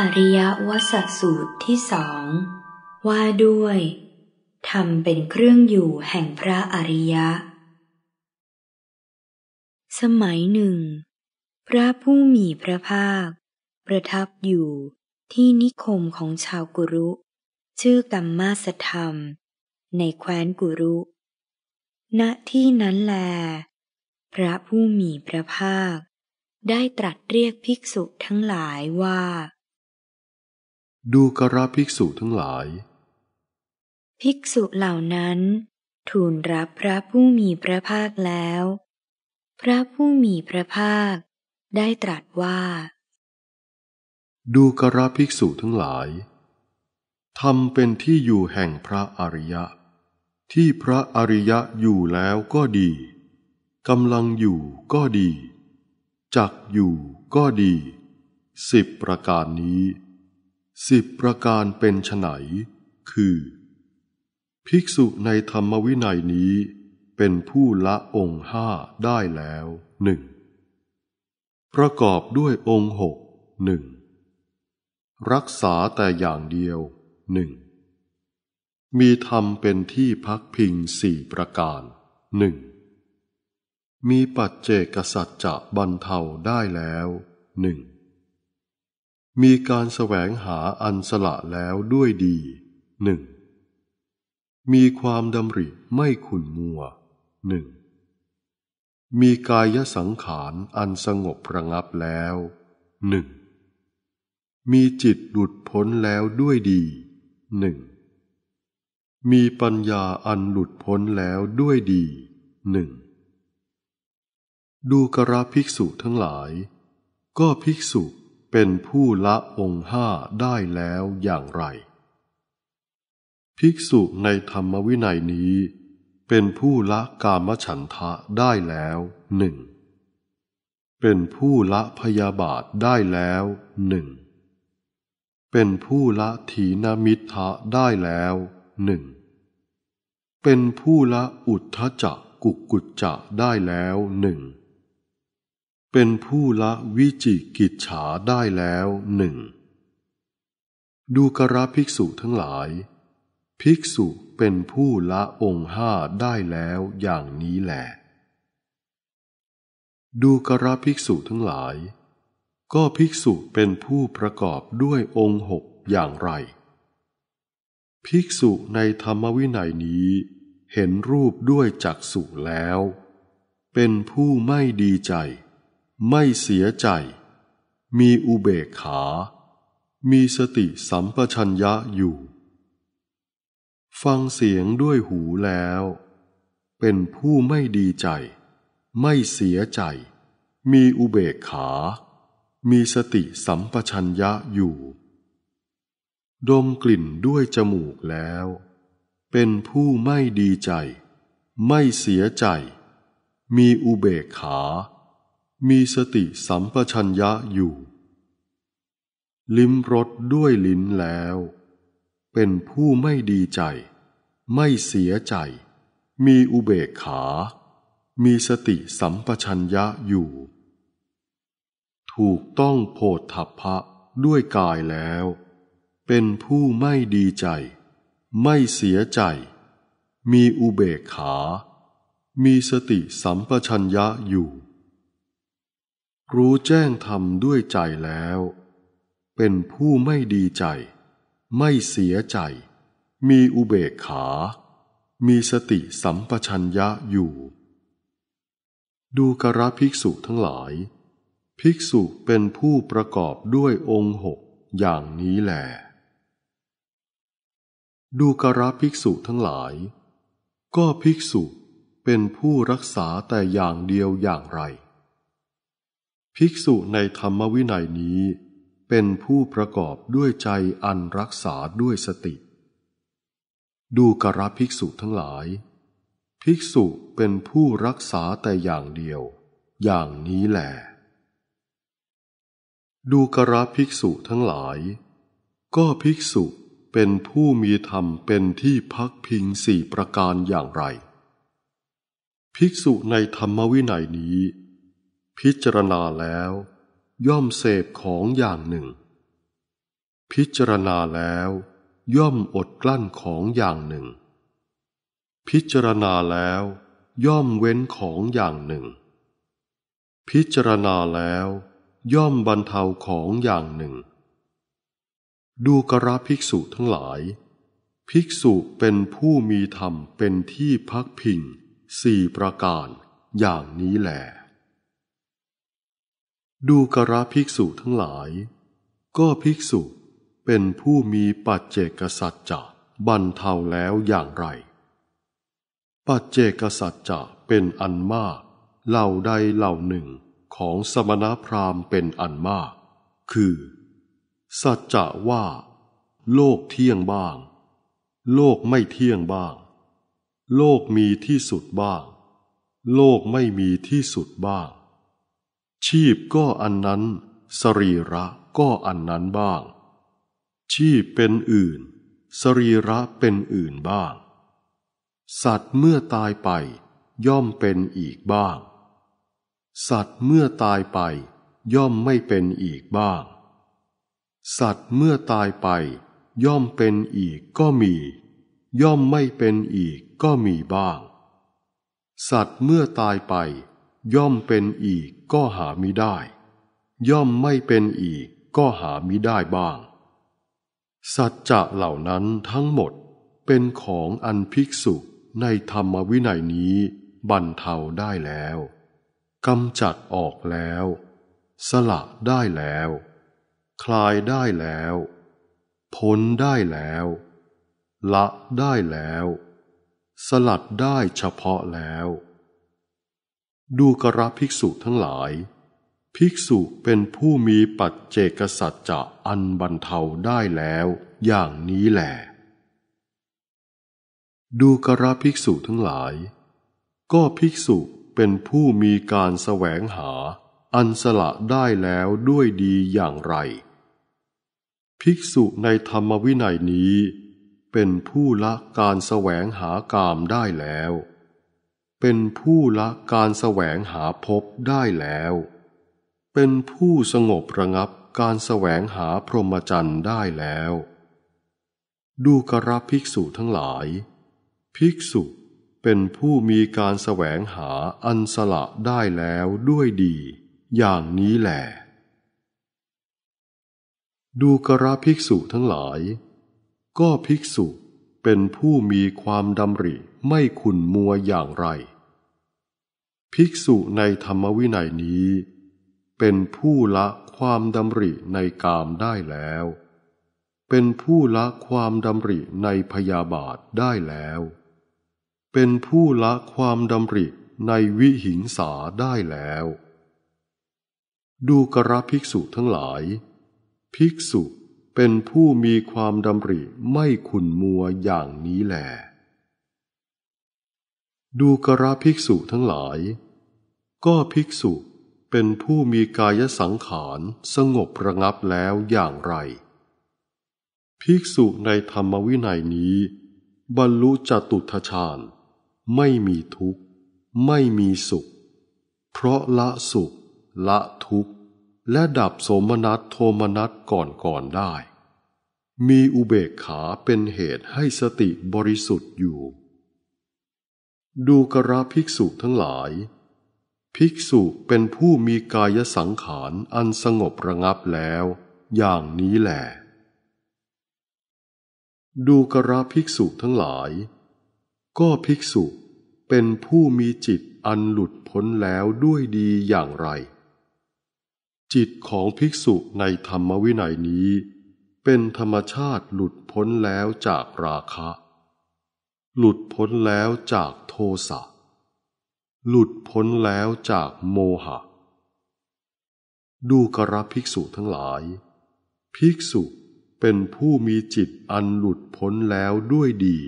อริยวสัสูตรที่สอง ว่าด้วยทำเป็นเครื่องอยู่แห่งพระอริยะ สมัยหนึ่ง พระผู้มีพระภาค ประทับอยู่ที่นิคมของชาวกุรุชื่อกัมมาสธรรม ในแคว้นกุรุ ณที่นั้นแล พระผู้มีพระภาค ได้ตรัสเรียกภิกษุทั้งหลายว่าดูกราภิกษุทั้งหลาย ภิกษุเหล่านั้น ทูลรับพระผู้มีพระภาคแล้ว พระผู้มีพระภาคได้ตรัสว่า ดูกราภิกษุทั้งหลายทำเป็นที่อยู่แห่งพระอริยะ ที่พระอริยะอยู่แล้วก็ดีกำลังอยู่ก็ดี จักอยู่ก็ดี สิบประการนี้สิบประการเป็นไฉนคือ ภิกษุในธรรมวินัยนี้เป็นผู้ละองค์ห้าได้แล้วหนึ่งประกอบด้วยองค์หกหนึ่งรักษาแต่อย่างเดียวหนึ่งมีธรรมเป็นที่พักพิงสี่ประการหนึ่งมีปัจเจกสัจจะบรรเทาได้แล้วหนึ่งมีการแสวงหาอันสละแล้วด้วยดีหนึ่งมีความดำริไม่ขุนมัวหนึ่งมีกายสังขารอันสงบระงับแล้วหนึ่งมีจิตหลุดพ้นแล้วด้วยดีหนึ่งมีปัญญาอันหลุดพ้นแล้วด้วยดีหนึ่งดูกระภิกษุทั้งหลาย ก็ภิกษุเป็นผู้ละองค์ห้าได้แล้วอย่างไร ภิกษุในธรรมวินัยนี้ เป็นผู้ละกามฉันทะได้แล้วหนึ่ง เป็นผู้ละพยาบาทได้แล้วหนึ่ง เป็นผู้ละถีนมิทะได้แล้วหนึ่ง เป็นผู้ละอุทธจักกุกกุจจะได้แล้วหนึ่งเป็นผู้ละวิจิกิจฉาได้แล้วหนึ่ง ดูกระภิกษุทั้งหลาย ภิกษุเป็นผู้ละองค์ห้าได้แล้วอย่างนี้แหละ ดูกระภิกษุทั้งหลาย ก็ภิกษุเป็นผู้ประกอบด้วยองค์หกอย่างไร ภิกษุในธรรมวินัยนี้ เห็นรูปด้วยจักสุแล้ว เป็นผู้ไม่ดีใจไม่เสียใจ มีอุเบกขา มีสติสัมปชัญญะอยู่ ฟังเสียงด้วยหูแล้ว เป็นผู้ไม่ดีใจ ไม่เสียใจ มีอุเบกขา มีสติสัมปชัญญะอยู่ ดมกลิ่นด้วยจมูกแล้ว เป็นผู้ไม่ดีใจ ไม่เสียใจ มีอุเบกขามีสติสัมปชัญญะอยู่ ลิ้มรสด้วยลิ้นแล้ว เป็นผู้ไม่ดีใจ ไม่เสียใจ มีอุเบกขา มีสติสัมปชัญญะอยู่ ถูกต้องโพธฐัพพะด้วยกายแล้ว เป็นผู้ไม่ดีใจ ไม่เสียใจ มีอุเบกขา มีสติสัมปชัญญะอยู่รู้แจ้งธรรมด้วยใจแล้ว เป็นผู้ไม่ดีใจ ไม่เสียใจ มีอุเบกขา มีสติสัมปชัญญะอยู่ ดูกระภิกษุทั้งหลาย ภิกษุเป็นผู้ประกอบด้วยองค์หกอย่างนี้แหลดูกระภิกษุทั้งหลาย ก็ภิกษุเป็นผู้รักษาแต่อย่างเดียวอย่างไรภิกษุในธรรมวินัยนี้เป็นผู้ประกอบด้วยใจอันรักษาด้วยสติ ดูกระภิกษุทั้งหลาย ภิกษุเป็นผู้รักษาแต่อย่างเดียวอย่างนี้แหละดูกระภิกษุทั้งหลาย ก็ภิกษุเป็นผู้มีธรรมเป็นที่พักพิงสี่ประการอย่างไร ภิกษุในธรรมวินัยนี้พิจารณาแล้ว ย่อมเสพของอย่างหนึ่ง พิจารณาแล้วย่อมอดกลั้นของอย่างหนึ่ง พิจารณาแล้วย่อมเว้นของอย่างหนึ่ง พิจารณาแล้วย่อมบรรเทาของอย่างหนึ่ง ดูกระภิกษุทั้งหลาย ภิกษุเป็นผู้มีธรรมเป็นที่พักพิงสี่ประการอย่างนี้แหละดูกระภิกษุทั้งหลาย ก็ภิกษุเป็นผู้มีปัจเจกสัจจะบรรเทาแล้วอย่างไร ปัจเจกสัจจะเป็นอันมาก เหล่าใดเหล่าหนึ่งของสมณพราหมณ์เป็นอันมาก คือ สัจจะว่า โลกเที่ยงบ้าง โลกไม่เที่ยงบ้าง โลกมีที่สุดบ้าง โลกไม่มีที่สุดบ้างชีพก็อันนั้น สรีระก็อันนั้นบ้าง ชีพเป็นอื่น สรีระเป็นอื่นบ้าง สัตว์เมื่อตายไป ย่อมเป็นอีกบ้าง สัตว์เมื่อตายไป ย่อมไม่เป็นอีกบ้าง สัตว์เมื่อตายไป ย่อมเป็นอีกก็มี ย่อมไม่เป็นอีกก็มีบ้าง สัตว์เมื่อตายไปย่อมเป็นอีกก็หามิได้ ย่อมไม่เป็นอีกก็หามิได้บ้าง สัจจะเหล่านั้นทั้งหมดเป็นของอันภิกษุในธรรมวินัยนี้บรรเทาได้แล้วกำจัดออกแล้ว สละได้แล้ว คลายได้แล้ว พ้นได้แล้ว ละได้แล้ว สลัดได้เฉพาะแล้วดูกระภิกษุทั้งหลาย ภิกษุเป็นผู้มีปัจเจกสัจจะอันบรรเทาได้แล้วอย่างนี้แหละดูกระภิกษุทั้งหลาย ก็ภิกษุเป็นผู้มีการแสวงหาอันสละได้แล้วด้วยดีอย่างไร ภิกษุในธรรมวินัยนี้เป็นผู้ละการแสวงหากามได้แล้วเป็นผู้ละการแสวงหาพบได้แล้ว เป็นผู้สงบระงับการแสวงหาพรหมจรรย์ได้แล้ว ดูกระภิกษุทั้งหลาย ภิกษุเป็นผู้มีการแสวงหาอันสละได้แล้วด้วยดี อย่างนี้แหละ ดูกระภิกษุทั้งหลาย ก็ภิกษุเป็นผู้มีความดำริไม่ขุนมัวอย่างไร ภิกษุในธรรมวินัยนี้ เป็นผู้ละความดำริในกามได้แล้ว เป็นผู้ละความดำริในพยาบาทได้แล้ว เป็นผู้ละความดำริในวิหิงสาได้แล้ว ดูกระภิกษุทั้งหลาย ภิกษุเป็นผู้มีความดำริไม่ขุนมัวอย่างนี้แหลดูกระภิกษุทั้งหลาย ก็ภิกษุเป็นผู้มีกายสังขารสงบระงับแล้วอย่างไร ภิกษุในธรรมวินัยนี้ บรรลุจตุทชาญไม่มีทุกข์ ไม่มีสุข เพราะละสุข ละทุกข์ และดับโสมนัสโทมนัสก่อนก่อนได้มีอุเบกขาเป็นเหตุให้สติบริสุทธิ์อยู่ ดูกระภิกษุทั้งหลาย ภิกษุเป็นผู้มีกายสังขารอันสงบระงับแล้ว อย่างนี้แหละ ดูกระภิกษุทั้งหลาย ก็ภิกษุเป็นผู้มีจิตอันหลุดพ้นแล้วด้วยดีอย่างไร จิตของภิกษุในธรรมวินัยนี้เป็นธรรมชาติหลุดพ้นแล้วจากราคะ หลุดพ้นแล้วจากโทสะหลุดพ้นแล้วจากโมหะ ดูกระภิกษุทั้งหลาย ภิกษุเป็นผู้มีจิตอันหลุดพ้นแล้วด้วยดี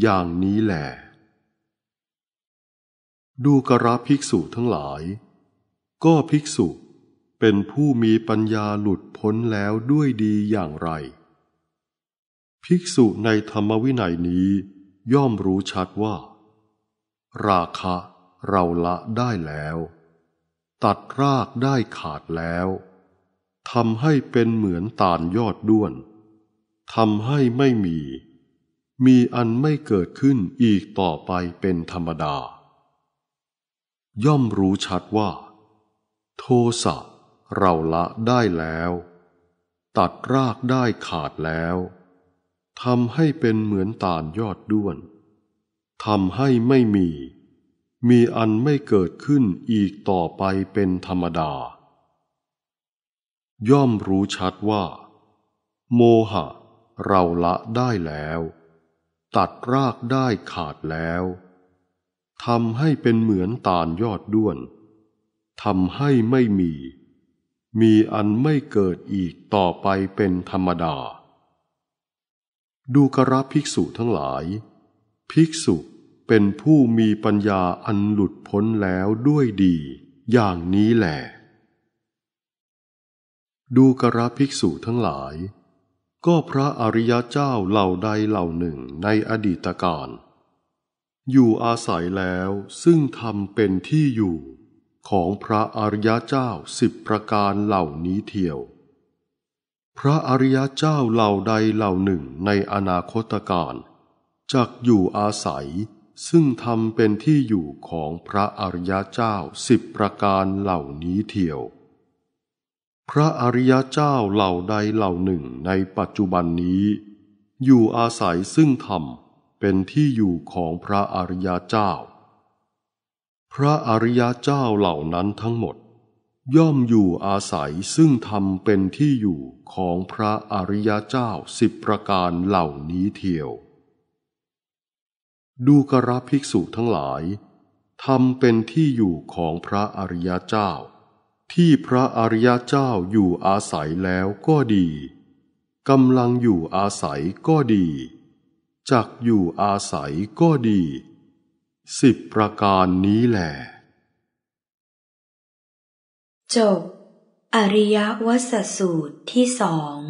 อย่างนี้แหลดูกระภิกษุทั้งหลาย ก็ภิกษุเป็นผู้มีปัญญาหลุดพ้นแล้วด้วยดีอย่างไร ภิกษุในธรรมวินัยนี้ย่อมรู้ชัดว่า ราคะเราละได้แล้ว ตัดรากได้ขาดแล้วทำให้เป็นเหมือนตาลยอดด้วนทำให้ไม่มี มีอันไม่เกิดขึ้นอีกต่อไปเป็นธรรมดา ย่อมรู้ชัดว่า โทสะเราละได้แล้ว ตัดรากได้ขาดแล้วทำให้เป็นเหมือนตาลยอดด้วนทำให้ไม่มี มีอันไม่เกิดขึ้นอีกต่อไปเป็นธรรมดา ย่อมรู้ชัดว่า โมหะ เราละได้แล้ว ตัดรากได้ขาดแล้วทำให้เป็นเหมือนตาลยอดด้วนทำให้ไม่มีมีอันไม่เกิดอีกต่อไปเป็นธรรมดา ดูกระภิกษุทั้งหลาย ภิกษุเป็นผู้มีปัญญาอันหลุดพ้นแล้วด้วยดีอย่างนี้แหละ ดูกระภิกษุทั้งหลาย ก็พระอริยเจ้าเหล่าใดเหล่าหนึ่งในอดีตการ อยู่อาศัยแล้วซึ่งทำเป็นที่อยู่ของพระอริยเจ้าสิบประการเหล่านี้เทียว พระอริยเจ้าเหล่าใดเหล่าหนึ่งในอนาคตการจักอยู่อาศัยซึ่งทำเป็นที่อยู่ของพระอริยเจ้าสิบประการเหล่านี้เทียว พระอริยเจ้าเหล่าใดเหล่าหนึ่งในปัจจุบันนี้ อยู่อาศัยซึ่งธรรมเป็นที่อยู่ของพระอริยเจ้าพระอริยเจ้าเหล่านั้นทั้งหมด ย่อมอยู่อาศัยซึ่งธรรมเป็นที่อยู่ของพระอริยเจ้าสิบประการเหล่านี้เทียว ดูกระภิกษุทั้งหลายธรรมเป็นที่อยู่ของพระอริยเจ้า ที่พระอริยเจ้าอยู่อาศัยแล้วก็ดีกำลังอยู่อาศัยก็ดี จักอยู่อาศัยก็ดีสิบประการนี้แหละจบอริยวสสูตรที่สอง